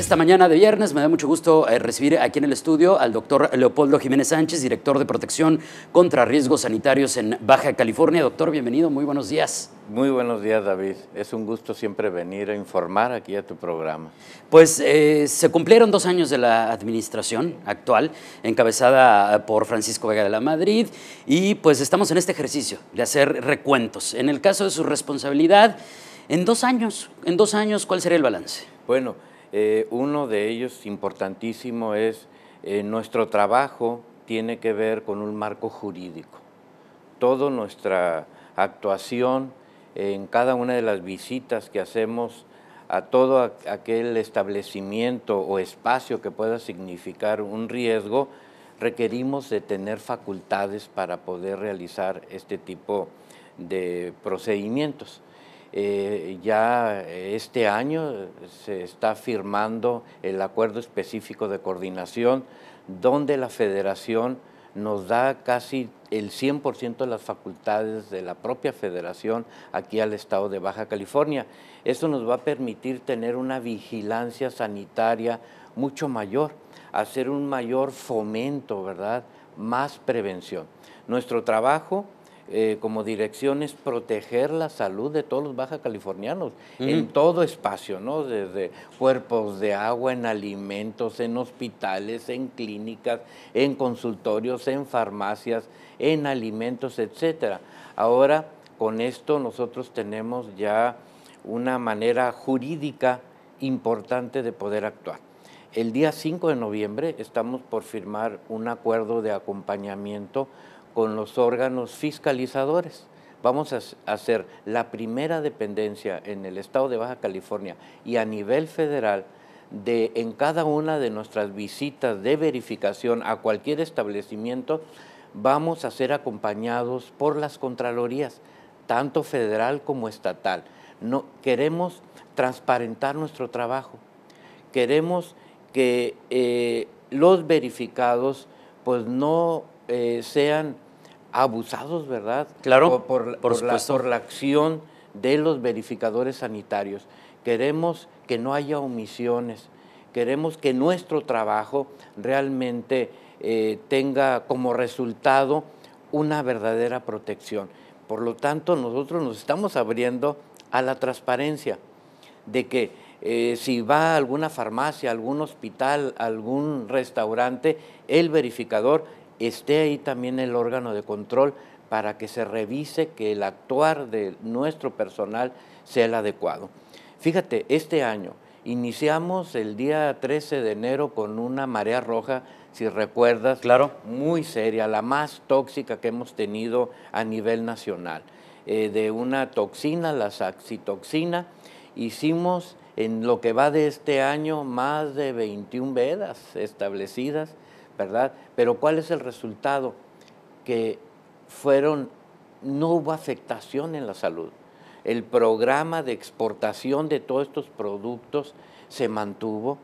Esta mañana de viernes me da mucho gusto eh, recibir aquí en el estudio al doctor Leopoldo Jiménez Sánchez, director de protección contra riesgos sanitarios en Baja California. Doctor, bienvenido, muy buenos días. Muy buenos días, David. Es un gusto siempre venir a informar aquí a tu programa. Pues eh, se cumplieron dos años de la administración actual, encabezada eh, por Francisco Vega de la Madrid, y pues estamos en este ejercicio de hacer recuentos. En el caso de su responsabilidad, en dos años, en dos años, ¿cuál sería el balance? Bueno, eh, uno de ellos importantísimo es eh, nuestro trabajo tiene que ver con un marco jurídico. Toda nuestra actuación en cada una de las visitas que hacemos a todo aquel establecimiento o espacio que pueda significar un riesgo, requerimos de tener facultades para poder realizar este tipo de procedimientos. Eh, ya este año se está firmando el acuerdo específico de coordinación donde la federación nos da casi el 100% de las facultades de la propia federación aquí al estado de Baja California. Eso nos va a permitir tener una vigilancia sanitaria mucho mayor, hacer un mayor fomento, ¿verdad? Más prevención. Nuestro trabajo eh, como dirección es proteger la salud de todos los baja californianos en todo espacio, ¿no? Desde cuerpos de agua, en alimentos, en hospitales, en clínicas, en consultorios, en farmacias, en alimentos, etcétera. Ahora, con esto nosotros tenemos ya una manera jurídica importante de poder actuar. El día 5 de noviembre estamos por firmar un acuerdo de acompañamiento con los órganos fiscalizadores. Vamos a hacer la primera dependencia en el estado de Baja California y a nivel federal de en cada una de nuestras visitas de verificación a cualquier establecimiento vamos a ser acompañados por las contralorías, tanto federal como estatal. No, queremos transparentar nuestro trabajo. Queremos que eh, los verificados pues no eh, sean abusados, ¿verdad? Claro, por, la, acción de los verificadores sanitarios. Queremos que no haya omisiones, queremos que nuestro trabajo realmente eh, tenga como resultado una verdadera protección. Por lo tanto, nosotros nos estamos abriendo a la transparencia de que eh, si va a alguna farmacia, algún hospital, algún restaurante, el verificador esté ahí también el órgano de control para que se revise que el actuar de nuestro personal sea el adecuado. Fíjate, este año iniciamos el día 13 de enero con una marea roja, si recuerdas, claro. muy seria, la más tóxica que hemos tenido a nivel nacional, eh, de una toxina, la saxitoxina. Hicimos en lo que va de este año más de 21 vedas establecidas ¿verdad? Pero ¿cuál es el resultado? Que fueron, no hubo afectación en la salud. El programa de exportación de todos estos productos se mantuvo.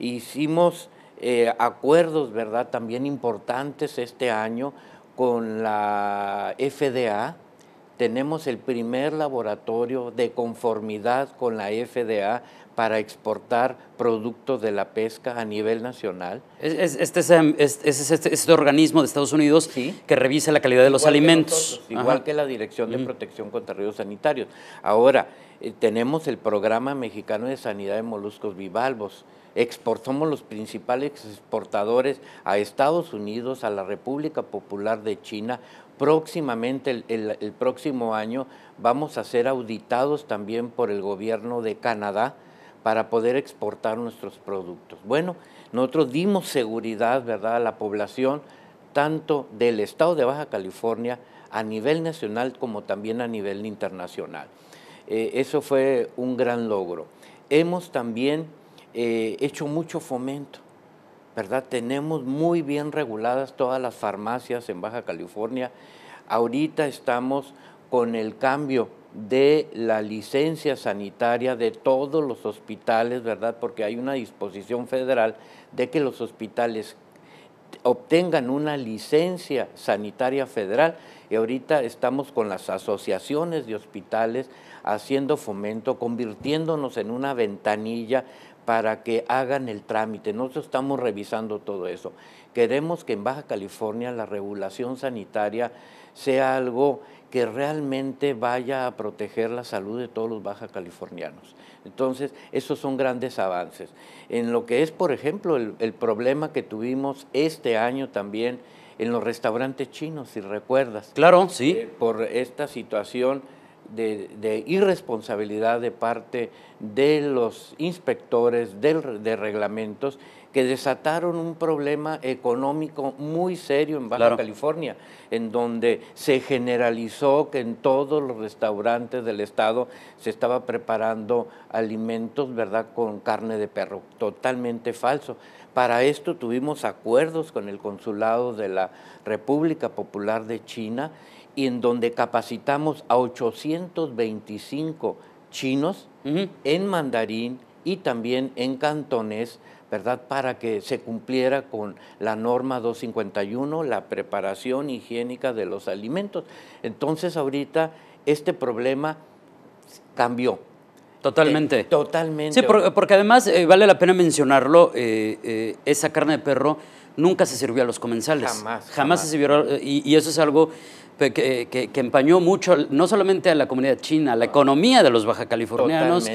Hicimos eh, acuerdos, ¿verdad? También importantes este año con la FDA, tenemos el primer laboratorio de conformidad con la FDA para exportar productos de la pesca a nivel nacional. este, es, em, este, este, organismo de Estados Unidos que revisa la calidad de los alimentos. igual que la Dirección de Protección contra Ríos Sanitarios. Ahora, eh, tenemos el Programa Mexicano de Sanidad de Moluscos Bivalvos. somos los principales exportadores a Estados Unidos, a la República Popular de China, Próximamente, el, próximo año, vamos a ser auditados también por el gobierno de Canadá para poder exportar nuestros productos. Bueno, nosotros dimos seguridad ¿verdad? a la población, tanto del estado de Baja California a nivel nacional como también a nivel internacional. Eh, eso fue un gran logro. Hemos también eh, hecho mucho fomento ¿verdad? Tenemos muy bien reguladas todas las farmacias en Baja California. Ahorita estamos con el cambio de la licencia sanitaria de todos los hospitales, ¿verdad? Porque hay una disposición federal de que los hospitales obtengan una licencia sanitaria federal y ahorita estamos con las asociaciones de hospitales haciendo fomento, convirtiéndonos en una ventanilla para que hagan el trámite. Nosotros estamos revisando todo eso. Queremos que en Baja California la regulación sanitaria sea algo que realmente vaya a proteger la salud de todos los baja californianos. Entonces, esos son grandes avances. En lo que es, por ejemplo, el, problema que tuvimos este año también en los restaurantes chinos, si recuerdas. Claro, sí. Eh, por esta situación de, irresponsabilidad de parte de los inspectores de, reglamentos que desataron un problema económico muy serio en Baja California, en donde se generalizó que en todos los restaurantes del estado se estaba preparando alimentos, ¿verdad?, con carne de perro, totalmente falso. Para esto tuvimos acuerdos con el consulado de la República Popular de China y en donde capacitamos a 825 chinos en mandarín y también en cantones, ¿verdad? Para que se cumpliera con la norma 251, la preparación higiénica de los alimentos. Entonces ahorita este problema cambió. Totalmente. Eh, totalmente. Sí, porque además eh, vale la pena mencionarlo, eh, esa carne de perro nunca se sirvió a los comensales. Jamás. Jamás, se sirvió. Y, eso es algo que, empañó mucho, no solamente a la comunidad china, a la economía de los baja californianos.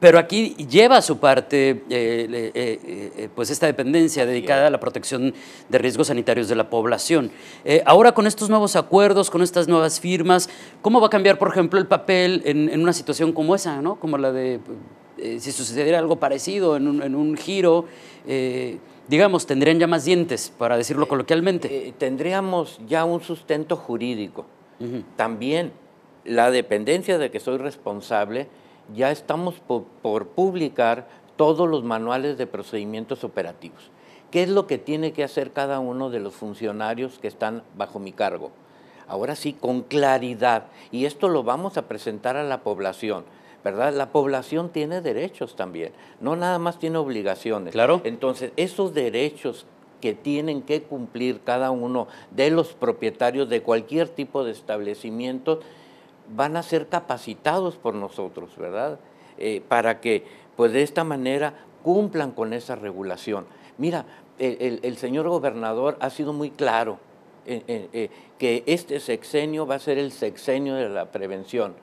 Pero aquí lleva a su parte eh, eh, eh, pues esta dependencia dedicada a la protección de riesgos sanitarios de la población. ahora con estos nuevos acuerdos, con estas nuevas firmas, ¿cómo va a cambiar, por ejemplo, el papel en, una situación como esa, ¿no? como la de si sucediera algo parecido en un, en un giro? digamos, tendrían ya más dientes, para decirlo eh, coloquialmente. Eh, tendríamos ya un sustento jurídico. También la dependencia de que soy responsable, ya estamos por publicar todos los manuales de procedimientos operativos. ¿Qué es lo que tiene que hacer cada uno de los funcionarios que están bajo mi cargo? Ahora sí, con claridad. Y esto lo vamos a presentar a la población. ¿verdad? La población tiene derechos también, no nada más tiene obligaciones. Claro. Entonces, esos derechos que tienen que cumplir cada uno de los propietarios de cualquier tipo de establecimiento van a ser capacitados por nosotros, ¿verdad? Eh, para que, pues de esta manera, cumplan con esa regulación. Mira, el, señor gobernador ha sido muy claro eh, que este sexenio va a ser el sexenio de la prevención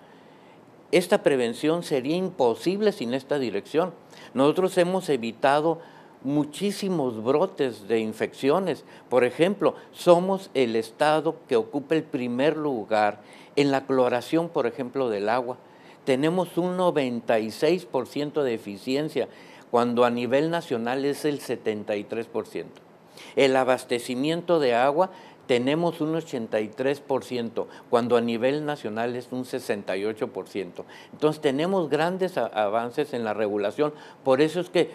esta prevención sería imposible sin esta dirección. Nosotros hemos evitado muchísimos brotes de infecciones. Por ejemplo, somos el estado que ocupa el primer lugar en la cloración, por ejemplo, del agua. Tenemos un 96% de eficiencia, cuando a nivel nacional es el 73%. El abastecimiento de agua tenemos un 83%, cuando a nivel nacional es un 68%. Entonces tenemos grandes avances en la regulación, por eso es que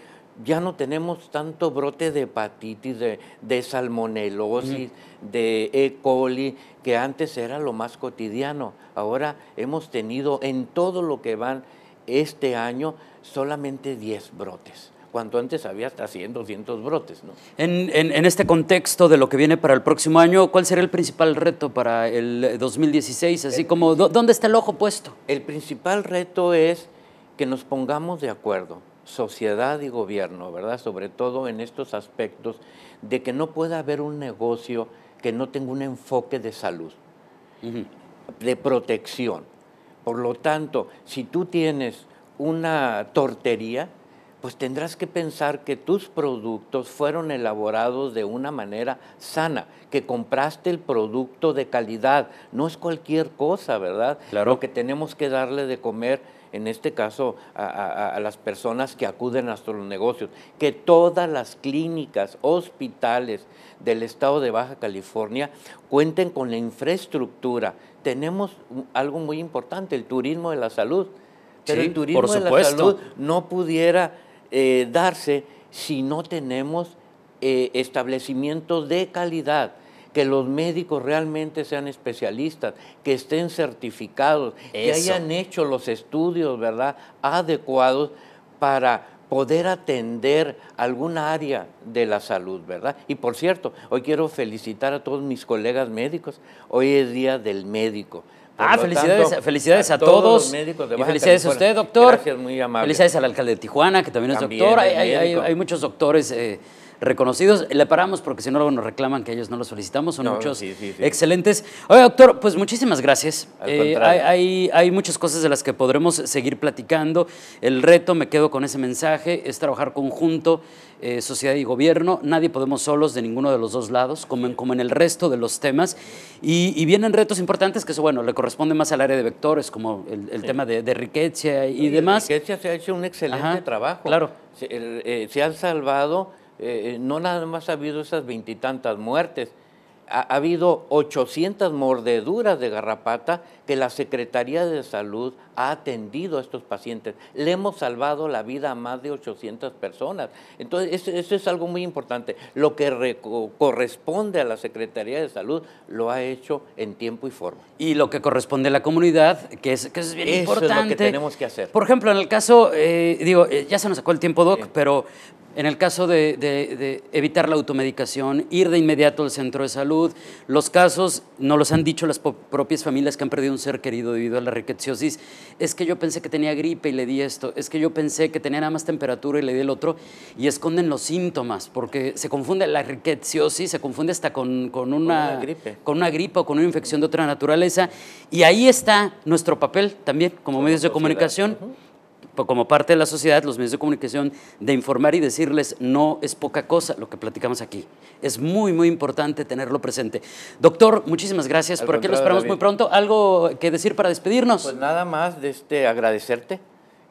ya no tenemos tanto brote de hepatitis, de, salmonelosis, de E. coli, que antes era lo más cotidiano. Ahora hemos tenido en todo lo que van este año solamente 10 brotes cuanto antes había hasta 100, 200 brotes. ¿no? En, este contexto de lo que viene para el próximo año, ¿cuál será el principal reto para el 2016? Eh, Así como, ¿dónde está el ojo puesto? El principal reto es que nos pongamos de acuerdo, sociedad y gobierno, ¿verdad? Sobre todo en estos aspectos de que no pueda haber un negocio que no tenga un enfoque de salud, de protección. Por lo tanto, si tú tienes una tortería, pues tendrás que pensar que tus productos fueron elaborados de una manera sana, que compraste el producto de calidad. No es cualquier cosa, ¿verdad? Claro. Lo que tenemos que darle de comer, en este caso, a, las personas que acuden a nuestros negocios. Que todas las clínicas, hospitales del estado de Baja California cuenten con la infraestructura. Tenemos algo muy importante, el turismo de la salud pero el turismo de la salud no pudiera eh, darse si no tenemos eh, establecimientos de calidad, que los médicos realmente sean especialistas, que estén certificados, que hayan hecho los estudios ¿verdad? adecuados para poder atender alguna área de la salud, ¿verdad? Y por cierto, hoy quiero felicitar a todos mis colegas médicos. Hoy es Día del Médico ah, felicidades, felicidades a, todos. y felicidades a usted, doctor. muy Felicidades al alcalde de Tijuana, que también, es doctor. Hay, muchos doctores eh, reconocidos. Le paramos porque si no luego nos reclaman que ellos no los felicitamos, Son muchos excelentes. Oye, doctor, pues muchísimas gracias. Eh, hay, muchas cosas de las que podremos seguir platicando. El reto, me quedo con ese mensaje, es trabajar conjunto, eh, sociedad y gobierno. Nadie podemos solos de ninguno de los dos lados, como en, como en el resto de los temas. Y, vienen retos importantes que eso, bueno, le corresponde más al área de vectores, como el, tema de, riqueza y, demás. Riqueza se ha hecho un excelente trabajo. Claro. se eh, han salvado eh, eh, no nada más ha habido esas veintitantas muertes, ha, habido 800 mordeduras de garrapata que la Secretaría de Salud ha atendido a estos pacientes. Le hemos salvado la vida a más de 800 personas. Entonces, eso, es algo muy importante. Lo que corresponde a la Secretaría de Salud lo ha hecho en tiempo y forma. Y lo que corresponde a la comunidad, que es, que es bien importante. es lo que tenemos que hacer. Por ejemplo, en el caso, eh, digo, eh, ya se nos sacó el tiempo, Doc, pero en el caso de, evitar la automedicación, ir de inmediato al centro de salud, los casos, no los han dicho las propias familias que han perdido un ser querido debido a la riqueciosis, es que yo pensé que tenía gripe y le di esto, es que yo pensé que tenía nada más temperatura y le di el otro, y esconden los síntomas, porque se confunde la sí, se confunde hasta con, una, gripe. con una gripe o con una infección de otra naturaleza, y ahí está nuestro papel también como medios de comunicación como parte de la sociedad, los medios de comunicación, de informar y decirles no es poca cosa lo que platicamos aquí. Es muy, muy importante tenerlo presente. Doctor, muchísimas gracias. Por aquí lo esperamos muy pronto. ¿Algo que decir para despedirnos? Pues nada más de este, agradecerte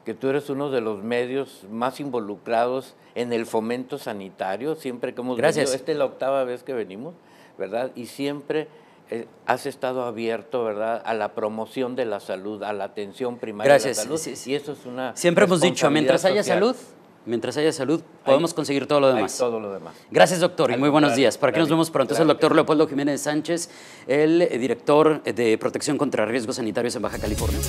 que tú eres uno de los medios más involucrados en el fomento sanitario, siempre que hemos gracias. venido. Esta es la octava vez que venimos, ¿verdad? Y siempre eh, has estado abierto, ¿verdad?, a la promoción de la salud, a la atención primaria Gracias, de la salud. es una. Siempre hemos dicho, mientras haya salud. Mientras haya salud, podemos conseguir todo lo demás. Todo lo demás. Gracias, doctor, y muy buenos días. Para que nos vemos pronto. es el doctor Leopoldo Jiménez Sánchez, el eh, director de Protección contra Riesgos Sanitarios en Baja California.